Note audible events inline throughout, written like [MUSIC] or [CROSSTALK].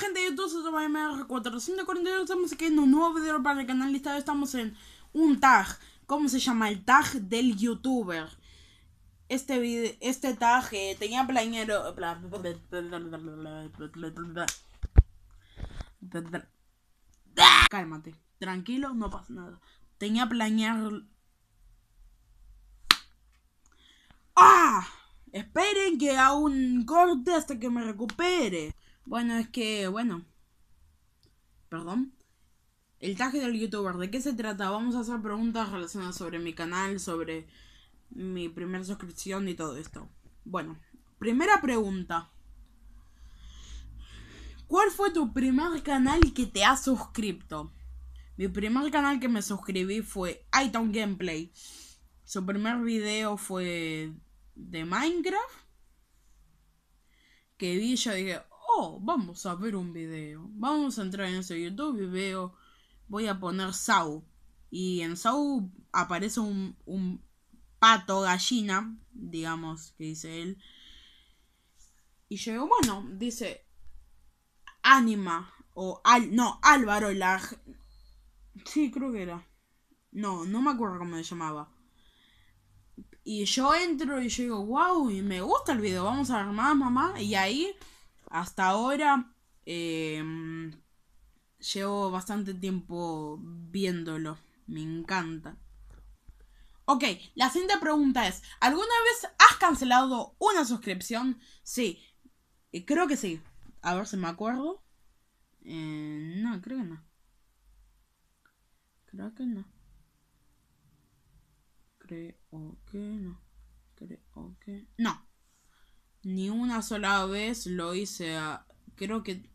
gente de YouTube, soy MR442, estamos aquí en un nuevo video para el canal listado, estamos en un tag, ¿cómo se llama? El tag del youtuber. Este video, este tag tenía planeado... Cálmate, tranquilo, no pasa nada. Tenía planeado... ¡Ah! Esperen que haga un corte hasta que me recupere. Bueno, es que, bueno. Perdón. El tag del youtuber, ¿de qué se trata? Vamos a hacer preguntas relacionadas sobre mi canal, sobre mi primera suscripción y todo esto. Bueno, primera pregunta. ¿Cuál fue tu primer canal que te ha suscrito? Mi primer canal que me suscribí fue Iton Gameplay. Su primer video fue de Minecraft. Que vi, yo dije, oh, vamos a ver un video. Vamos a entrar en ese YouTube video. Voy a poner Sau. Y en Sau aparece un, un pato, gallina, digamos, que dice él. Y yo digo, bueno, dice Anima o Al, no, Álvaro la Sí, creo que era. No, no me acuerdo cómo se llamaba. Y yo entro y yo digo, wow, y me gusta el video, vamos a ver más, mamá. Y ahí hasta ahora em, llevo bastante tiempo viéndolo. Me encanta. Ok, la siguiente pregunta es, ¿alguna vez has cancelado una suscripción? Sí, eh, creo que sí. A ver si me acuerdo. Eh, no, creo que no. Creo que no. Creo que no. Creo que... No. Ni una sola vez lo hice Creo que...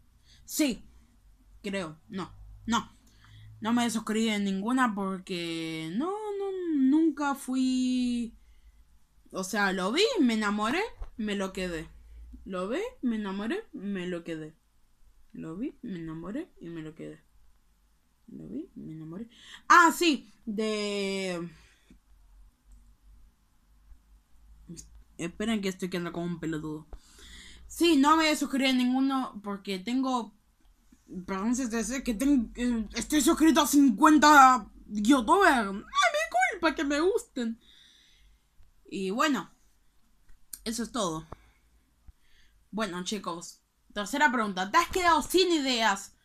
Sí. Creo. No. No. No me suscribí en ninguna porque... No, no, nunca fui... O sea, lo vi, me enamoré, me lo quedé. Lo vi, me enamoré, me lo quedé. Lo vi, me enamoré y me lo quedé. Lo vi, me enamoré. Ah, sí, de... Esperen que estoy quedando como un pelotudo. Sí, no me suscrito a ninguno porque tengo. Perdón si te decía que tengo, eh, estoy suscrito a 50 youtubers. ¡Ay, ¡Ah, mi culpa que me gusten. Y bueno, eso es todo. Bueno, chicos, tercera pregunta. ¿Te has quedado sin ideas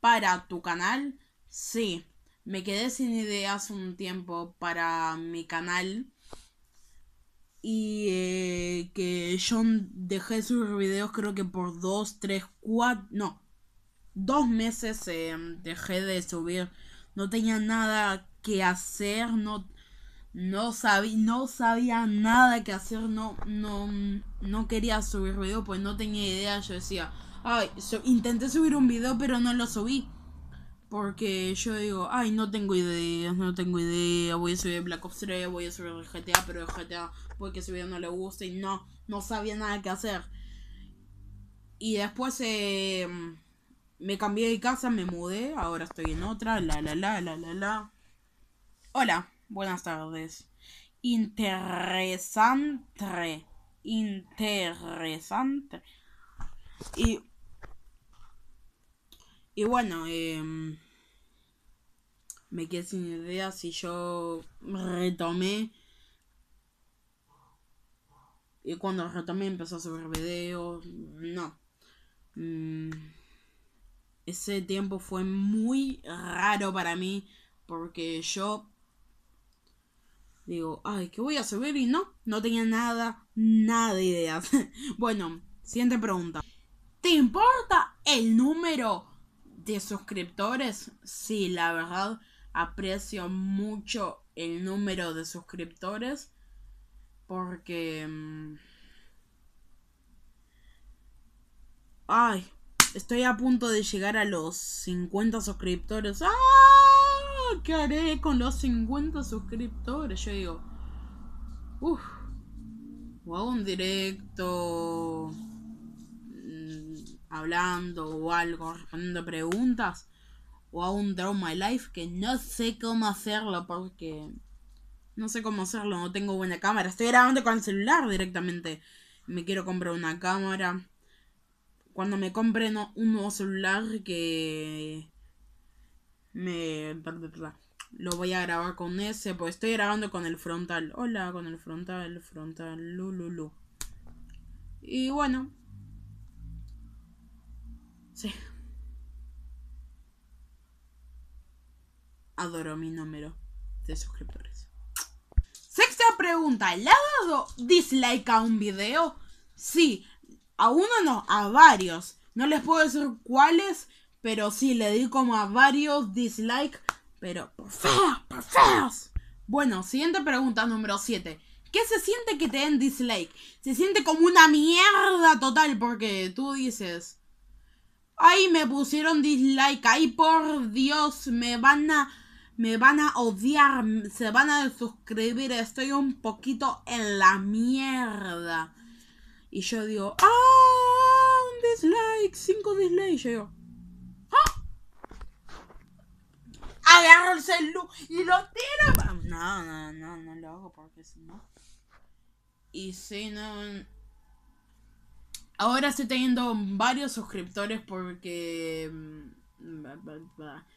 para tu canal? Sí, me quedé sin ideas un tiempo para mi canal y eh, que yo dejé subir videos creo que por dos, tres, cuatro, no, dos meses eh, dejé de subir, no tenía nada que hacer, no, no, sabía, no sabía nada que hacer, no, no, no quería subir videos pues no tenía idea, yo decía, ay, intenté subir un video pero no lo subí. Porque yo digo, ay, no tengo ideas, no tengo idea, voy a subir Black Ops 3, voy a subir GTA, pero GTA porque su ese video no le gusta y no, no sabía nada que hacer. Y después eh, me cambié de casa, me mudé, ahora estoy en otra, la la la la la la. Hola, buenas tardes. Interesante, interesante. Y y bueno, em, me quedé sin ideas y yo retomé. Y cuando retomé empezó a subir videos. No. Mm, ese tiempo fue muy raro para mí. Porque yo digo, ay, ¿qué voy a subir? Y no, no tenía nada, nada de ideas. [LAUGHS] bueno, siguiente pregunta. ¿Te importa el número de suscriptores, sí, la verdad aprecio mucho el número de suscriptores porque... Mm, ay, estoy a punto de llegar a los 50 suscriptores. ¡Ah! ¿Qué haré con los 50 suscriptores? Yo digo... uff Wow, un directo hablando o algo, respondiendo preguntas o a un Draw My Life que no sé cómo hacerlo porque no sé cómo hacerlo, no tengo buena cámara. Estoy grabando con el celular directamente. Me quiero comprar una cámara. Cuando me compre un nuevo celular que me lo voy a grabar con ese, pues estoy grabando con el frontal. Hola, con el frontal, frontal, lululu. Y bueno, Sí. Adoro mi número de suscriptores. Sexta pregunta. ¿Le ha dado dislike a un video? Sí. A uno no, a varios. No les puedo decir cuáles, pero sí, le di como a varios dislike, pero por feos, por favor. Bueno, siguiente pregunta número 7. ¿Qué se siente que te den dislike? Se siente como una mierda total porque tú dices, Ay, me pusieron dislike. Ay, por Dios, me van a me van a odiar, se van a suscribir, estoy un poquito en la mierda. Y yo digo, ah, un dislike, cinco dislikes. Yo digo, ¡Ah! agarro el celular y lo tiro. No, no, no, no lo hago porque si no. Y si no, Ahora estoy teniendo varios suscriptores porque... Mm,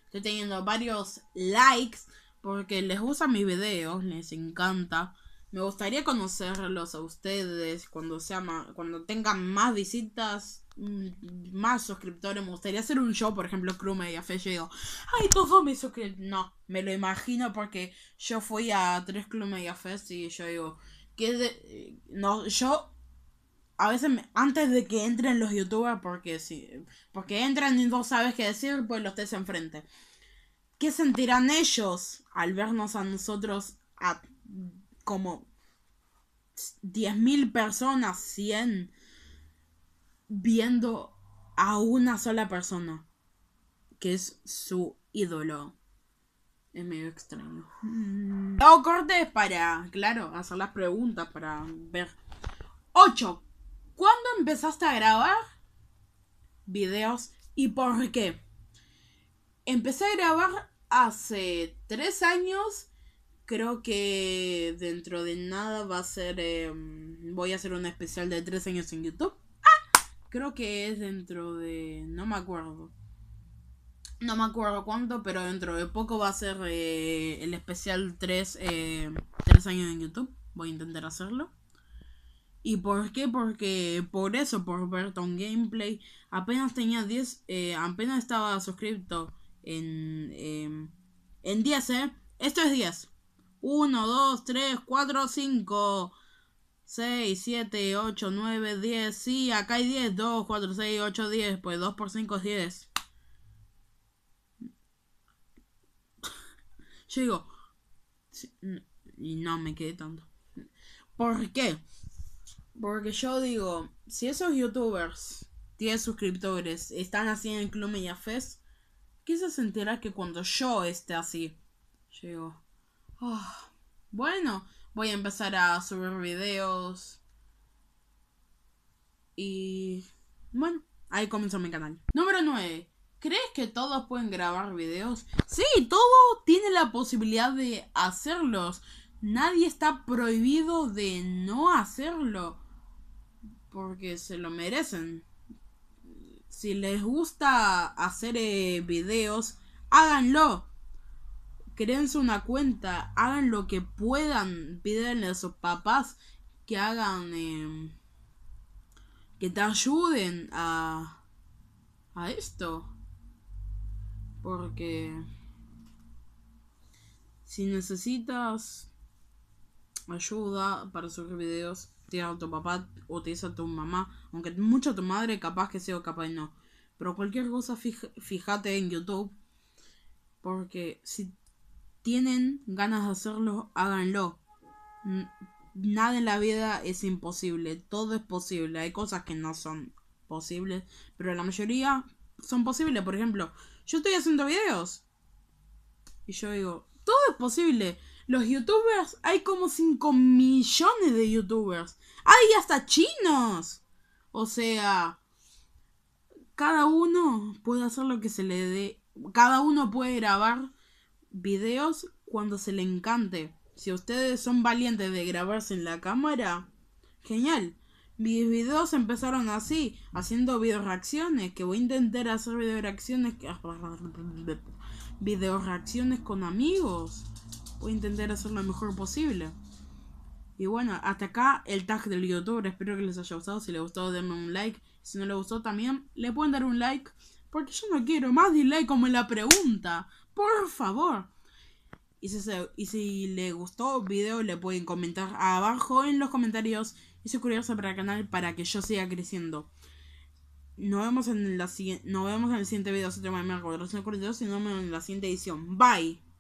estoy teniendo varios likes porque les gustan mis videos, les encanta. Me gustaría conocerlos a ustedes cuando sea cuando tengan más visitas, mm, más suscriptores. Me gustaría hacer un show, por ejemplo, Fest. y digo... Ay, todos mis suscriptores. No, me lo imagino porque yo fui a tres Club y y yo digo, que no, yo a veces antes de que entren los youtubers, porque si porque entran y no sabes qué decir, pues los tenés enfrente. ¿Qué sentirán ellos al vernos a nosotros a como 10.000 personas, 100, viendo a una sola persona, que es su ídolo? Es medio extraño. Mm. Hago cortes para, claro, hacer las preguntas, para ver. ¡Ocho! ¿Cuándo empezaste a grabar videos y por qué? Empecé a grabar hace tres años. Creo que dentro de nada va a ser. Em, voy a hacer un especial de tres años en YouTube. Ah, creo que es dentro de. No me acuerdo. No me acuerdo cuánto, pero dentro de poco va a ser eh, el especial 3, 3 eh, años en YouTube. Voy a intentar hacerlo. ¿Y por qué? Porque por eso, por Burton Gameplay, apenas tenía 10, eh, apenas estaba suscrito en, em, en 10, ¿eh? Esto es 10. 1, 2, 3, 4, 5, 6, 7, 8, 9, 10. Sí, acá hay 10. 2, 4, 6, 8, 10. Pues 2 por 5 es 10. [LAUGHS] Yo digo, y no me quedé tanto. ¿Por qué? Porque yo digo, si esos youtubers tienen suscriptores, están así en el Club Media Fest, quizás se entera que cuando yo esté así, llego. Ah, bueno, voy a empezar a subir videos. Y bueno, ahí comenzó mi canal. Número 9. ¿Crees que todos pueden grabar videos? Sí, todo tiene la posibilidad de hacerlos. Nadie está prohibido de no hacerlo porque se lo merecen. Si les gusta hacer eh, videos, háganlo. Créense una cuenta, hagan lo que puedan. Pídenle a sus papás que hagan. Eh, que te ayuden a. a esto. Porque. Si necesitas ayuda para sus videos, tu papá o tu mamá, aunque mucho tu madre capaz que sea o capaz no. Pero cualquier cosa fíjate en YouTube, porque si tienen ganas de hacerlo, háganlo. Nada en la vida es imposible, todo es posible, hay cosas que no son posibles, pero la mayoría son posibles. Por ejemplo, yo estoy haciendo videos y yo digo, todo es posible. Los youtubers, hay como 5 millones de youtubers. Hay hasta chinos. O sea, cada uno puede hacer lo que se le dé. Cada uno puede grabar videos cuando se le encante. Si ustedes son valientes de grabarse en la cámara, genial. Mis videos empezaron así, haciendo video reacciones, que voy a intentar hacer video reacciones, video reacciones con amigos voy a intentar hacer lo mejor posible. Y bueno, hasta acá el tag del youtuber. Espero que les haya gustado. Si les gustó, denme un like. Si no les gustó también, le pueden dar un like. Porque yo no quiero más dislike como en la pregunta. Por favor. Y si, les gustó el video, le pueden comentar abajo en los comentarios. Y suscribirse para el canal para que yo siga creciendo. Nos vemos en, la, nos vemos en el siguiente video. Si te a y nos vemos en la siguiente edición. Bye.